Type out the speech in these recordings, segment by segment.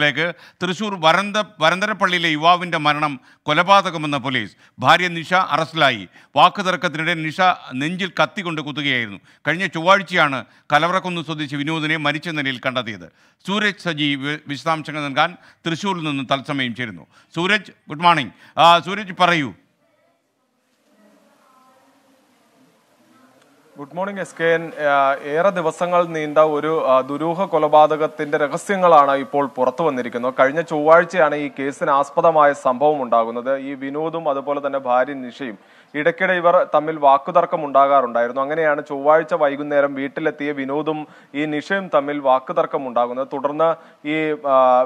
ിലേക്ക് തൃശൂർ വരന്ത വരന്തരപ്പള്ളിയിലെ യുവാവിൻ്റെ മരണം കൊലപാതകമെന്ന പോലീസ് ഭാര്യ നിഷ അറസ്റ്റിലായി വാക്കുതർക്കത്തിനിടെ നിഷ നെഞ്ചിൽ കത്തിക്കൊണ്ട് കുത്തുകയായിരുന്നു കഴിഞ്ഞ ചൊവ്വാഴ്ചയാണ് കലവറക്കുന്ന് സ്വദേശി വിനോദിനെ മരിച്ച നിലയിൽ കണ്ടെത്തിയത് സൂരജ് സജി വിശദാംശങ്ങൾ നൽകാൻ തൃശ്ശൂരിൽ നിന്ന് തത്സമയം ചേരുന്നു സൂരജ് ഗുഡ് മോർണിംഗ് സൂരജ് പറയൂ good morning S K N ഏറെ ദിവസങ്ങൾ നീണ്ട ഒരു ദുരൂഹ കൊലപാതകത്തിന്റെ രഹസ്യങ്ങളാണ് ഇപ്പോൾ പുറത്തു വന്നിരിക്കുന്നത് കഴിഞ്ഞ ചൊവ്വാഴ്ചയാണ് ഈ കേസിന് ആസ്പദമായ സംഭവം ഉണ്ടാകുന്നത് ഈ വിനോദും അതുപോലെ തന്നെ ഭാര്യ നിഷയും ഇടയ്ക്കിടെ ഇവർ തമ്മിൽ വാക്കുതർക്കം ഉണ്ടാകാറുണ്ടായിരുന്നു അങ്ങനെയാണ് ചൊവ്വാഴ്ച വൈകുന്നേരം വീട്ടിലെത്തിയ വിനോദും ഈ നിഷയും തമ്മിൽ വാക്കുതർക്കം ഉണ്ടാകുന്നത് തുടർന്ന് ഈ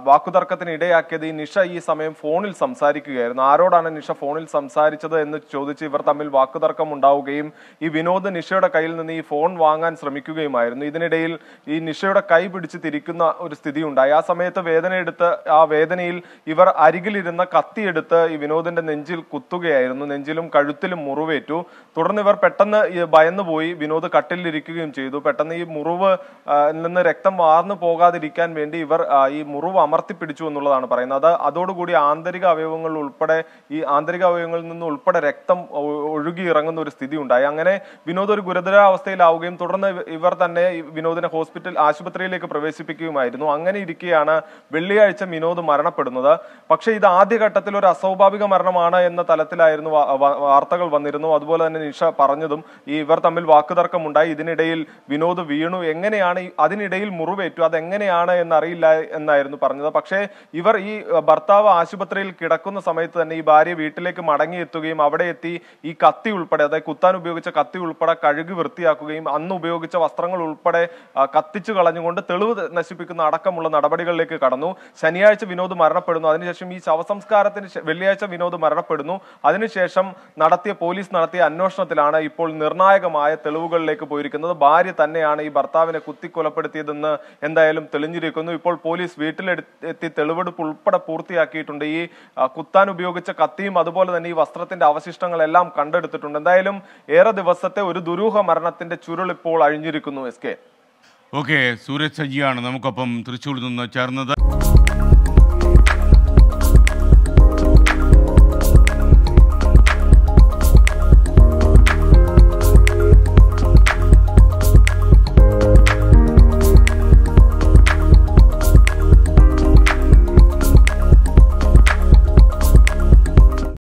വാക്കുതർക്കത്തിന് ഇടയാക്കിയത് ഈ നിഷ ഈ സമയം ഫോണിൽ സംസാരിക്കുകയായിരുന്നു ആരോടാണ് നിഷ ഫോണിൽ സംസാരിച്ചത് എന്ന് ചോദിച്ച് ഇവർ തമ്മിൽ വാക്കുതർക്കം ഉണ്ടാവുകയും ഈ വിനോദ് നിഷയുടെ കയ്യിൽ നിന്ന് ഈ ഫോൺ വാങ്ങാൻ ശ്രമിക്കുകയുമായിരുന്നു ഇതിനിടയിൽ ഈ നിഷയുടെ കൈ പിടിച്ച് തിരിക്കുന്ന ഒരു സ്ഥിതി ഉണ്ടായി ആ സമയത്ത് എടുത്ത് ആ വേദനയിൽ ഇവർ അരികിലിരുന്ന കത്തിയെടുത്ത് ഈ വിനോദിന്റെ നെഞ്ചിൽ കുത്തുകയായിരുന്നു നെഞ്ചിലും കഴുത്തിൽ കഴുത്തിൽ മുറിവേറ്റു തുടർന്ന് ഇവർ പെട്ടെന്ന് ഭയന്നു പോയി വിനോദ് കട്ടിലിരിക്കുകയും ചെയ്തു പെട്ടെന്ന് ഈ മുറിവ് നിന്ന് രക്തം വാർന്നു പോകാതിരിക്കാൻ വേണ്ടി ഇവർ ഈ മുറിവ് അമർത്തിപ്പിടിച്ചു എന്നുള്ളതാണ് പറയുന്നത് അത് അതോടുകൂടി ആന്തരിക അവയവങ്ങൾ ഉൾപ്പെടെ ഈ ആന്തരിക അവയവങ്ങളിൽ നിന്ന് ഉൾപ്പെടെ രക്തം ഒഴുകി ഇറങ്ങുന്ന ഒരു സ്ഥിതി ഉണ്ടായി അങ്ങനെ വിനോദ് ഒരു ഗുരുതരാവസ്ഥയിലാവുകയും തുടർന്ന് ഇവർ തന്നെ വിനോദിനെ ഹോസ്പിറ്റൽ ആശുപത്രിയിലേക്ക് പ്രവേശിപ്പിക്കുകയുമായിരുന്നു അങ്ങനെ ഇരിക്കെയാണ് വെള്ളിയാഴ്ച വിനോദ് മരണപ്പെടുന്നത് പക്ഷേ ഇത് ആദ്യഘട്ടത്തിൽ ഒരു അസ്വാഭാവിക മരണമാണ് എന്ന തലത്തിലായിരുന്നു വാർത്തകൾ വന്നിരുന്നു അതുപോലെ തന്നെ നിഷ പറഞ്ഞതും ഈ ഇവർ തമ്മിൽ വാക്കുതർക്കമുണ്ടായി ഇതിനിടയിൽ വിനോദ് വീണു എങ്ങനെയാണ് അതിനിടയിൽ മുറിവേറ്റു അതെങ്ങനെയാണ് എന്നറിയില്ല എന്നായിരുന്നു പറഞ്ഞത് പക്ഷേ ഇവർ ഈ ഭർത്താവ് ആശുപത്രിയിൽ കിടക്കുന്ന സമയത്ത് തന്നെ ഈ ഭാര്യ വീട്ടിലേക്ക് മടങ്ങിയെത്തുകയും അവിടെ എത്തി ഈ കത്തി ഉൾപ്പെടെ അതായത് കുത്താൻ ഉപയോഗിച്ച കത്തി ഉൾപ്പെടെ കഴുകി വൃത്തിയാക്കുകയും അന്ന് ഉപയോഗിച്ച വസ്ത്രങ്ങൾ ഉൾപ്പെടെ കത്തിച്ചു കളഞ്ഞുകൊണ്ട് തെളിവ് നശിപ്പിക്കുന്ന അടക്കമുള്ള നടപടികളിലേക്ക് കടന്നു ശനിയാഴ്ച വിനോദ് മരണപ്പെടുന്നു അതിനുശേഷം ഈ ശവസംസ്കാരത്തിന് വെള്ളിയാഴ്ച വിനോദ് മരണപ്പെടുന്നു അതിനുശേഷം നടത്തിയ പോലീസ് നടത്തിയ അന്വേഷണത്തിലാണ് ഇപ്പോൾ നിർണായകമായ തെളിവുകളിലേക്ക് പോയിരിക്കുന്നത് ഭാര്യ തന്നെയാണ് ഈ ഭർത്താവിനെ കൊലപ്പെടുത്തിയതെന്ന് എന്തായാലും തെളിഞ്ഞിരിക്കുന്നു ഇപ്പോൾ പോലീസ് വീട്ടിലെത്തി തെളിവെടുപ്പ് ഉൾപ്പെടെ പൂർത്തിയാക്കിയിട്ടുണ്ട് ഈ കുത്താൻ ഉപയോഗിച്ച കത്തിയും അതുപോലെ തന്നെ ഈ വസ്ത്രത്തിന്റെ അവശിഷ്ടങ്ങളെല്ലാം കണ്ടെത്തി ഏറ്റെടുത്തിട്ടുണ്ട് എന്തായാലും ഏറെ ദിവസത്തെ ഒരു ദുരൂഹ മരണത്തിന്റെ ചുരുൾ ഇപ്പോൾ അഴിഞ്ഞിരിക്കുന്നു എസ് കെ ഓക്കെ സൂരജ് സജിയാണ് നമുക്കൊപ്പം തൃശ്ശൂരിൽ നിന്ന് ചേർന്നത്